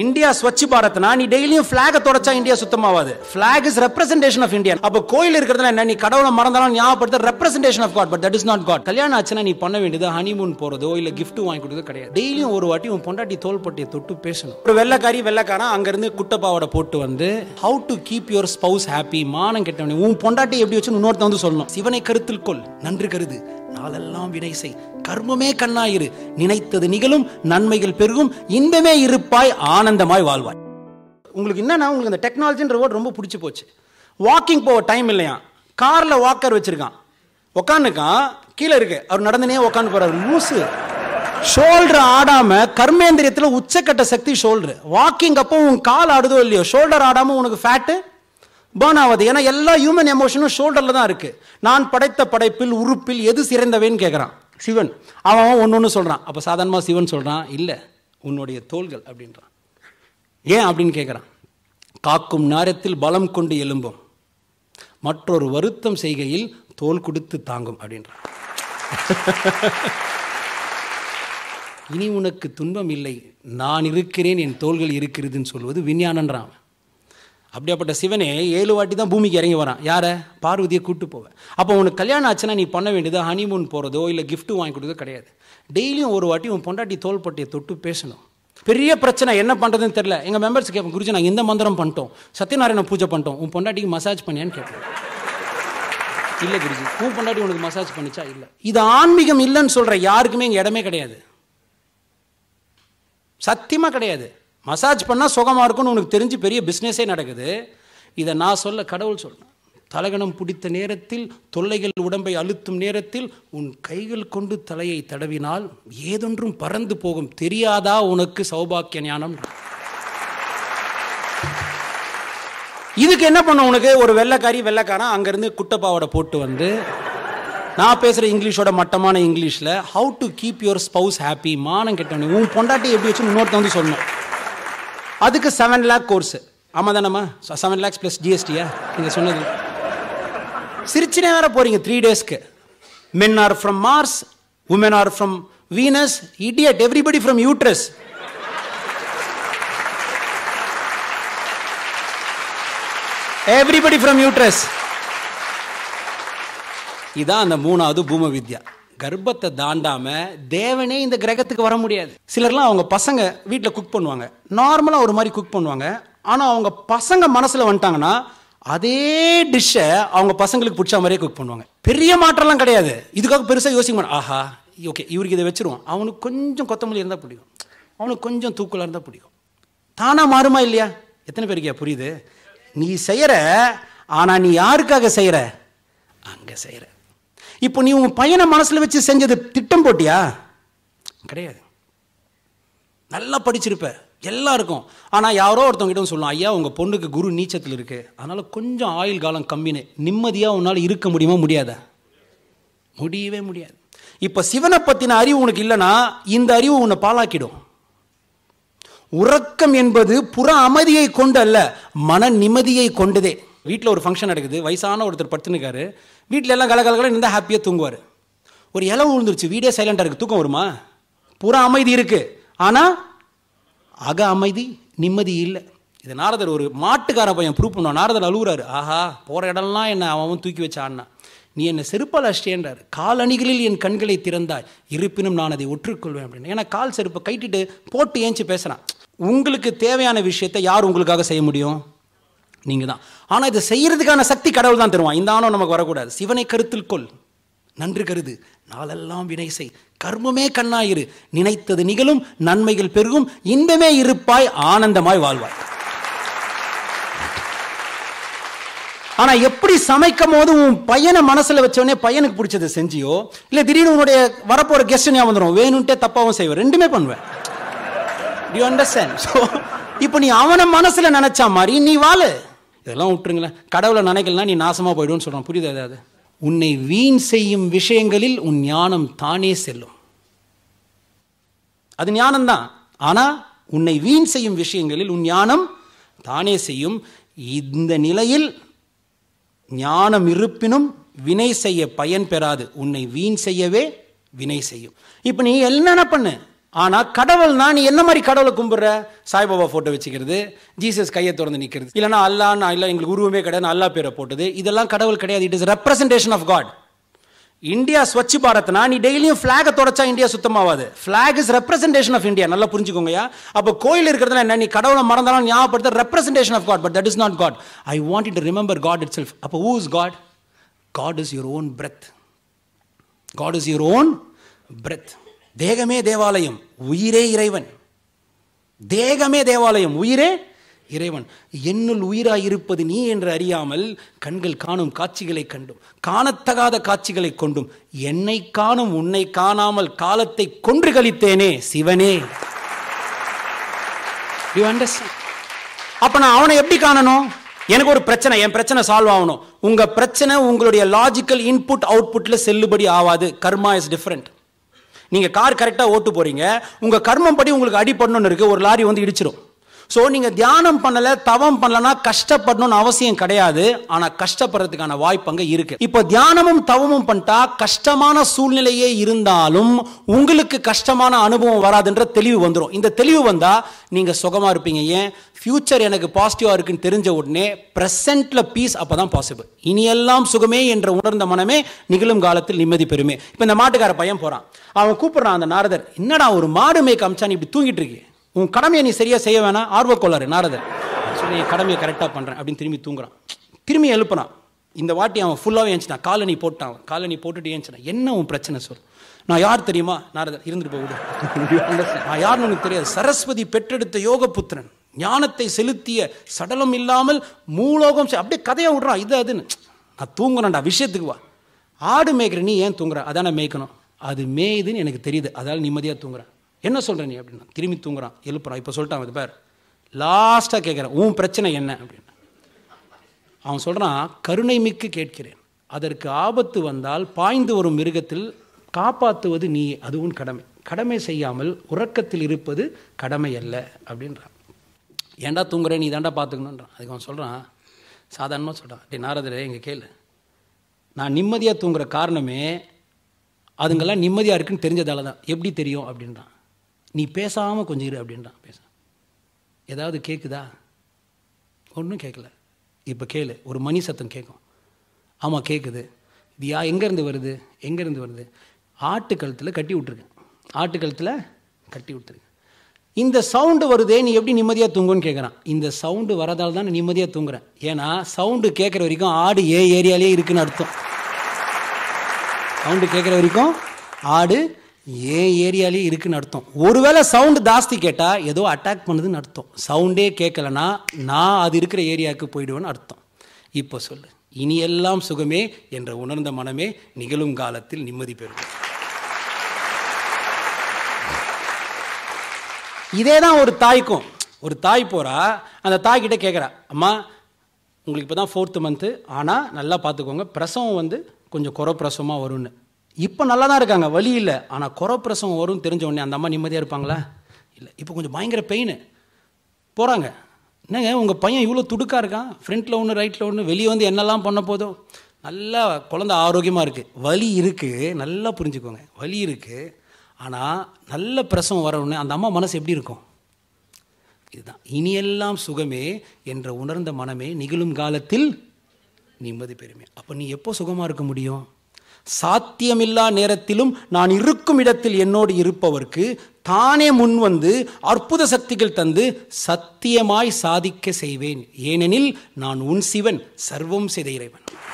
India Swachh பாரத்னா நீ டெய்லியும் பிளாக தொடச்சா இந்தியா சுத்தமாவாது flag is representation of India அப்போ கோயில் இருக்கிறதுல என்ன நீ கடவுளை மறந்தாலும் ஞாபகப்படுத்த representation of God but that is not God கல்யாணம் ஆச்சுன்னா நீ பண்ண வேண்டியது ஹனிமூன் போறதோ இல்ல கிஃப்ட் வாங்கி கொடுத்ததோ கிடையாது டெய்லியும் ஒரு வாட்டி உன் பொண்டாட்டி தோல்பட்டியை தொட்டு பேசணும் ஒரு வெள்ளக்காரி வெள்ளக்காரன் அங்கிருந்து குட்டப்பாவோட போட்டு வந்து how to keep your spouse happy மானம் கெட்டவனே உன் பொண்டாட்டி எப்படி வச்சு இன்னொருத்த வந்து சொல்லணும் சிவனை கருத்தில் கொள் நன்று கருது நாளெல்லாம் வினை செய் கர்மமே கண்ணாயிரு நினைத்தது நிகழும் நன்மைகள் பெருகும் இன்பமே இருப்பாய் ஆ ஆனந்தமாய் வாழ்வாய் உங்களுக்கு என்னன்னா உங்களுக்கு அந்த டெக்னாலஜின்ற வேர்ட் ரொம்ப பிடிச்சி போச்சு வாக்கிங் போக டைம் இல்லையா காரில் வாக்கர் வச்சிருக்கான் உக்காந்துக்கான் கீழே இருக்கு அவர் நடந்துனே உக்காந்து போறாரு மூசு ஷோல்டர் ஆடாம கர்மேந்திரியத்தில் உச்சக்கட்ட சக்தி ஷோல்டர் வாக்கிங் அப்போ உன் கால் ஆடுதோ இல்லையோ ஷோல்டர் ஆடாம உனக்கு ஃபேட்டு பேர்ன் ஆகுது ஏன்னா எல்லா ஹியூமன் எமோஷனும் ஷோல்டரில் தான் இருக்கு நான் படைத்த படைப்பில் உறுப்பில் எது சிறந்தவேன்னு கேட்குறான் சிவன் அவன் ஒன்று ஒன்று சொல்கிறான் அப்போ சாதாரணமாக சிவன் சொல்கிறான் இல்லை உன்னுடைய தோள்கள் அப்படின்றான் ஏன் அப்படின்னு கேட்குறான் காக்கும் நேரத்தில் பலம் கொண்டு எலும்பும் மற்றொரு வருத்தம் செய்கையில் தோல் கொடுத்து தாங்கும் அப்படின்றான் இனி உனக்கு துன்பம் இல்லை நான் இருக்கிறேன் என் தோள்கள் இருக்கிறதுன்னு சொல்வது விஞ்ஞானன்றான் அப்படியாப்பட்ட சிவனே ஏழு வாட்டி தான் பூமிக்கு இறங்கி வரான் யாரை பார்வதியை கூப்பிட்டு போவேன் அப்போ உனக்கு கல்யாணம் ஆச்சுன்னா நீ பண்ண வேண்டியது ஹனிமூன் போகிறதோ இல்லை கிஃப்ட்டு வாங்கி கொடுத்ததோ கிடையாது டெய்லியும் ஒரு வாட்டி உன் பொண்டாட்டி தோல்பட்டியை தொட்டு பேசணும் பெரிய பிரச்சனை என்ன பண்ணுறதுன்னு தெரில எங்கள் மெம்பர்ஸ் கேட்போம் குருஜி நாங்கள் இந்த மந்திரம் பண்ணிட்டோம் சத்யநாராயண பூஜை பண்ணிட்டோம் உன் பொண்டாட்டிக்கு மசாஜ் பண்ணியான்னு கேட்போம் இல்லை குருஜி உன் பொண்டாட்டி உனக்கு மசாஜ் பண்ணிச்சா இல்லை இது ஆன்மீகம் இல்லைன்னு சொல்கிற யாருக்குமே இங்கே இடமே கிடையாது சத்தியமாக கிடையாது மசாஜ் பண்ணால் சுகமாக இருக்கும்னு உனக்கு தெரிஞ்சு பெரிய பிஸ்னஸே நடக்குது இதை நான் சொல்ல கடவுள் சொல்லணும் தலகணம் பிடித்த நேரத்தில் தொல்லைகள் உடம்பை அழுத்தும் நேரத்தில் உன் கைகள் கொண்டு தலையை தடவினால் ஏதொன்றும் பறந்து போகும் தெரியாதா உனக்கு சௌபாக்கிய ஞானம் இதுக்கு என்ன பண்ண உனக்கு ஒரு வெள்ளைக்காரி வெள்ளைக்காரன் அங்கேருந்து குட்டப்பாவோட போட்டு வந்து நான் பேசுகிற இங்கிலீஷோட மட்டமான இங்கிலீஷில் how to keep your spouse happy மானம் கெட்டவனே உன் பொண்டாட்டி எப்படி வச்சு இன்னொருத்த வந்து சொன்னோம் அதுக்கு செவன் லேக் கோர்ஸு ஆமாம் தானம்மா செவன் லேக்ஸ் ப்ளஸ் ஜிஎஸ்டியா நீங்கள் சொன்னது சிரிச்சினே வேற போறீங்க த்ரீ டேஸ்க்கு men are from Mars women are from Venus idiot everybody from uterus everybody from uterus இதான் அந்த மூணாவது பூம வித்யா கர்ப்பத்தை தாண்டாம தேவனே இந்த கிரகத்துக்கு வர முடியாது சிலர்லாம் அவங்க பசங்க வீட்டில் குக் பண்ணுவாங்க நார்மலாக ஒரு மாதிரி குக் பண்ணுவாங்க ஆனால் அவங்க பசங்க மனசில் வந்துட்டாங்கன்னா அதே டிஷ்ஷை அவங்க பசங்களுக்கு பிடிச்ச மாதிரியே குக் பண்ணுவாங்க பெரிய மாற்றம்லாம் கிடையாது இதுக்காக பெருசாக யோசிக்க மாட்டோம் ஆஹா ஓகே இவருக்கு இதை வச்சுருவோம் அவனுக்கு கொஞ்சம் கொத்தமல்லி இருந்தால் பிடிக்கும் அவனுக்கு கொஞ்சம் தூக்கலாக இருந்தால் பிடிக்கும் தானாக மாறுமா இல்லையா எத்தனை பேருக்கியா புரியுது நீ செய்கிற ஆனால் நீ யாருக்காக செய்கிற அங்கே செய்கிற இப்போ நீ உங்கள் பையனை மனசில் வச்சு செஞ்சது திட்டம் போட்டியா கிடையாது நல்லா படிச்சிருப்ப எல்லாருக்கும் ஆனால் யாரோ ஒருத்தவங்கிட்ட சொல்லலாம் ஐயா உங்கள் பொண்ணுக்கு குரு நீச்சத்தில் இருக்குது அதனால் கொஞ்சம் ஆயுள் காலம் கம்மின்னு நிம்மதியாக உன்னால் இருக்க முடியுமா முடியாத முடியவே முடியாது இப்போ சிவனை பற்றின அறிவு உனக்கு இல்லைன்னா இந்த அறிவு உன்னை பாலாக்கிடும் உறக்கம் என்பது புற அமைதியை கொண்டு அல்ல மன நிம்மதியை கொண்டதே வீட்டில் ஒரு ஃபங்க்ஷன் நடக்குது வயசான ஒருத்தர் படுத்துனுக்காரு வீட்டில் எல்லாம் கலகலகலாம் இருந்தால் ஹாப்பியாக தூங்குவார் ஒரு இலவு விழுந்துருச்சு வீடே சைலண்டாக இருக்குது தூக்கம் வருமா புற அமைதி இருக்குது ஆனால் அக அமைதி நிம்மதி இல்லை இது நாரதர் ஒரு மாட்டுக்கார பையன் ப்ரூவ் பண்ணுவான் நாரதர் அழுகுறாரு ஆஹா போகிற இடம்லாம் என்ன அவன் தூக்கி வச்சான்னா நீ என்னை செருப்பால் அஷ்டேன்றார் காலணிகளில் என் கண்களை திறந்தாய் இருப்பினும் நான் அதை ஒற்றுக்கொள்வேன் அப்படின்னு ஏன்னா கால் செருப்பை கைட்டுட்டு போட்டு ஏஞ்சி பேசுகிறான் உங்களுக்கு தேவையான விஷயத்தை யார் உங்களுக்காக செய்ய முடியும் நீங்கள் தான் ஆனால் இதை செய்கிறதுக்கான சக்தி கடவுள் தான் தருவான் இந்த ஆணவம் நமக்கு வரக்கூடாது சிவனை கருத்தில் கொள் நன்று கருது நாளெல்லாம் வினை செய் கர்மமே கண்ணாயிரு நினைத்தது நிகழும் நன்மைகள் பெருகும் இன்பமே இருப்பாய் ஆனந்தமாய் வாழ்வாய் ஆனா எப்படி சமைக்கும் போது உன் பையனை மனசுல வச்சவனே பையனுக்கு பிடிச்சதை செஞ்சியோ இல்ல திடீர்னு உன்னுடைய வரப்போற கெஸ்ட் ஞாபகம் வந்துடும் வேணும்ட்டே தப்பாவும் செய்வேன் ரெண்டுமே பண்ணுவேன் இப்ப இப்போ நீ அவனை மனசுல நினைச்சா மாதிரி நீ வாழு இதெல்லாம் விட்டுருங்களேன் கடவுளை நினைக்கலாம் நீ நாசமா போயிடும் சொல்றான் புரியுது ஏதாவது உன்னை வீண் செய்யும் விஷயங்களில் உன் ஞானம் தானே செல்லும் அது ஞானம்தான் ஆனால் உன்னை வீண் செய்யும் விஷயங்களில் உன் ஞானம் தானே செய்யும் இந்த நிலையில் ஞானம் இருப்பினும் வினை செய்ய பயன் பெறாது உன்னை வீண் செய்யவே வினை செய்யும் இப்போ நீ என்னென்ன பண்ணு ஆனால் கடவுள்னா நீ என்ன மாதிரி கடவுளை கும்பிட்ற சாய்பாபா ஃபோட்டோ வச்சுக்கிறது ஜீசஸ் கையை திறந்து நிற்கிறது இல்லைனா அல்லா நான் இல்லை எங்களுக்கு உருவமே கிடையாது அல்லா பேரை போட்டது இதெல்லாம் கடவுள் கிடையாது it is representation of God India Swachh பாரத்னா நீ டெய்லியும் ஃப்ளாகை தொடச்சா இந்தியா சுத்தமாகாது flag is representation of India நல்லா புரிஞ்சுக்கோங்கயா அப்போ கோயில் இருக்கிறதுல என்ன நீ கடவுளை மறந்தாலும் ஞாபகப்படுத்த representation of God but that is not God I want it remember God itself அப்போ who is God God is your own breath God is your own breath தேகமே தேவாலயம் உயிரே இறைவன் தேகமே தேவாலயம் உயிரே இறைவன் என்னுள் உயிராயிருப்பது நீ என்று அறியாமல் கண்கள் காணும் காட்சிகளை கண்டும் காணத்தகாத காட்சிகளை கொண்டும் என்னை காணும் உன்னை காணாமல் காலத்தை கொன்று கழித்தேனே சிவனே யூ அண்டர்ஸ்டாண்ட் அப்போ நான் அவனை எப்படி காணணும் எனக்கு ஒரு பிரச்சனை என் பிரச்சனை சால்வ் ஆகணும் உங்கள் பிரச்சனை உங்களுடைய லாஜிக்கல் இன்புட் அவுட்புட்டில் செல்லுபடி ஆகாது கர்மா இஸ் டிஃப்ரெண்ட் நீங்கள் கார் கரெக்டாக ஓட்டு போறீங்க உங்கள் கர்மம் படி உங்களுக்கு அடிப்படணும்னு இருக்கு ஒரு லாரி வந்து இடிச்சிடும் ஸோ நீங்கள் தியானம் பண்ணலை தவம் பண்ணலன்னா கஷ்டப்படணும்னு அவசியம் கிடையாது ஆனால் கஷ்டப்படுறதுக்கான வாய்ப்பு அங்கே இருக்கு இப்போ தியானமும் தவமும் பண்ணிட்டா கஷ்டமான சூழ்நிலையே இருந்தாலும் உங்களுக்கு கஷ்டமான அனுபவம் வராதுன்ற தெளிவு வந்துடும் இந்த தெளிவு வந்தால் நீங்கள் சுகமாக இருப்பீங்க ஏன் ஃபியூச்சர் எனக்கு பாசிட்டிவாக இருக்குன்னு தெரிஞ்ச உடனே ப்ரெசென்ட்டில் பீஸ் அப்போ தான் பாசிபிள் இனியெல்லாம் சுகமே என்ற உணர்ந்த மனமே நிகழும் காலத்தில் நிம்மதி பெறுமே இப்போ இந்த மாட்டுக்கார பையன் போகிறான் அவன் கூப்பிட்றான் அந்த நாரதர் என்னடா ஒரு மாடு மேய்க்க அமிச்சான் இப்படி தூங்கிட்டு இருக்கேன் உன் கடமையை நீ சரியாக செய்ய வேணாம் ஆர்வக்கோளாறு நாரதர் சொல்லி என் கடமையை கரெக்டாக பண்ணுறேன் அப்படின்னு திரும்பி தூங்குறான் திரும்பி எழுப்புனான் இந்த வாட்டி அவன் ஃபுல்லாகவே ஏஞ்சினான் காலனி போட்டான் காலனி போட்டுட்டு ஏஞ்சினான் என்ன உன் பிரச்சனை சொல் நான் யார் தெரியுமா நாரதர் இருந்துட்டு போகுது நான் யாருன்னு உனக்கு தெரியாது சரஸ்வதி பெற்றெடுத்த யோக ஞானத்தை செலுத்திய சடலம் இல்லாமல் மூலோகம் அப்படியே கதையை விடுறான் இது அதுன்னு நான் தூங்கணும்டா விஷயத்துக்கு வா ஆடு மேய்க்கிற நீ ஏன் தூங்குற அதான மேய்க்கணும் அது மேயுதுன்னு எனக்கு தெரியுது அதால் நிம்மதியாக தூங்குறேன் என்ன சொல்கிற நீ அப்படின்னா திரும்பி தூங்குறான் எழுப்புறான் இப்போ சொல்லிட்டான் அது பேர் லாஸ்ட்டாக கேட்குறேன் உன் பிரச்சனை என்ன அப்படின்னு அவன் சொல்கிறான் கருணை மிக்கு கேட்கிறேன் அதற்கு ஆபத்து வந்தால் பாய்ந்து வரும் மிருகத்தில் காப்பாற்றுவது நீ அதுவும் கடமை கடமை செய்யாமல் உறக்கத்தில் இருப்பது கடமை அல்ல அப்படின்றான் ஏன்டா தூங்குறேன் நீ தாண்டா பார்த்துக்கணுன்றான் அதுக்கு அவன் சொல்கிறான் சாதாரணமாக சொல்கிறான் அப்படி நாரதரே எங்கள் கேளு நான் நிம்மதியாக தூங்குற காரணமே அதுங்கெல்லாம் நிம்மதியாக இருக்குன்னு தெரிஞ்சதால தான் எப்படி தெரியும் அப்படின்றான் நீ பேசாமல் கொஞ்சம் இரு அப்படின்றான் பேச ஏதாவது கேட்குதா ஒன்றும் கேட்கல இப்போ கேளு ஒரு மணி சத்தம் கேட்கும் ஆமாம் கேட்குது இது யா எங்கேருந்து வருது எங்கேருந்து வருது ஆட்டு கழுத்தில் கட்டி விட்ருக்கு ஆட்டு கழுத்தில் கட்டி விட்டுருக்கு இந்த சவுண்டு வருதே நீ எப்படி நிம்மதியாக தூங்குன்னு கேட்குறான் இந்த சவுண்டு வரதால் தான் நிம்மதியாக தூங்குறேன் ஏன்னா சவுண்டு கேட்குற வரைக்கும் ஆடு ஏ ஏரியாலே இருக்குன்னு அர்த்தம் சவுண்டு கேட்குற வரைக்கும் ஆடு ஏன் ஏரியாலேயும் இருக்குன்னு அர்த்தம் ஒருவேளை சவுண்டு ஜாஸ்தி கேட்டால் ஏதோ அட்டாக் பண்ணுதுன்னு அர்த்தம் சவுண்டே கேட்கலனா நான் அது இருக்கிற ஏரியாவுக்கு போயிடுவேன்னு அர்த்தம் இப்போ சொல்லு இனி எல்லாம் சுகமே என்ற உணர்ந்த மனமே நிகழும் காலத்தில் நிம்மதி பெறும் இதே தான் ஒரு தாய்க்கும் ஒரு தாய் போகிறா அந்த தாய்கிட்ட கேட்குறா அம்மா உங்களுக்கு இப்போ தான் ஃபோர்த்து மந்த்து ஆனால் நல்லா பார்த்துக்கோங்க பிரசவம் வந்து கொஞ்சம் குறை பிரசவமாக வரும்னு இப்போ நல்லா தான் இருக்காங்க வழி இல்லை ஆனால் குறப்பிரசவம் வரும் தெரிஞ்ச உடனே அந்த அம்மா நிம்மதியாக இருப்பாங்களா இல்லை இப்போ கொஞ்சம் பயங்கர பெயின் போகிறாங்க என்னங்க உங்கள் பையன் இவ்வளோ துடுக்காக இருக்கான் ஃப்ரண்ட்டில் ஒன்று ரைட்டில் ஒன்று வெளியே வந்து என்னெல்லாம் பண்ண போதோ நல்லா குழந்த ஆரோக்கியமாக இருக்குது வலி இருக்குது நல்லா புரிஞ்சுக்கோங்க வலி இருக்குது ஆனால் நல்ல பிரசவம் வரணுன்னு அந்த அம்மா மனசு எப்படி இருக்கும் இதுதான் இனியெல்லாம் சுகமே என்ற உணர்ந்த மனமே நிகழும் காலத்தில் நிம்மதி பெருமை அப்போ நீ எப்போ சுகமாக இருக்க முடியும் சாத்தியமில்லா நேரத்திலும் நான் இருக்கும் இடத்தில் என்னோடு இருப்பவர்க்கு தானே முன் வந்து அற்புத சக்திகள் தந்து சத்தியமாய் சாதிக்க செய்வேன் ஏனெனில் நான் உன் சிவன் சர்வம் சிதைறைவன்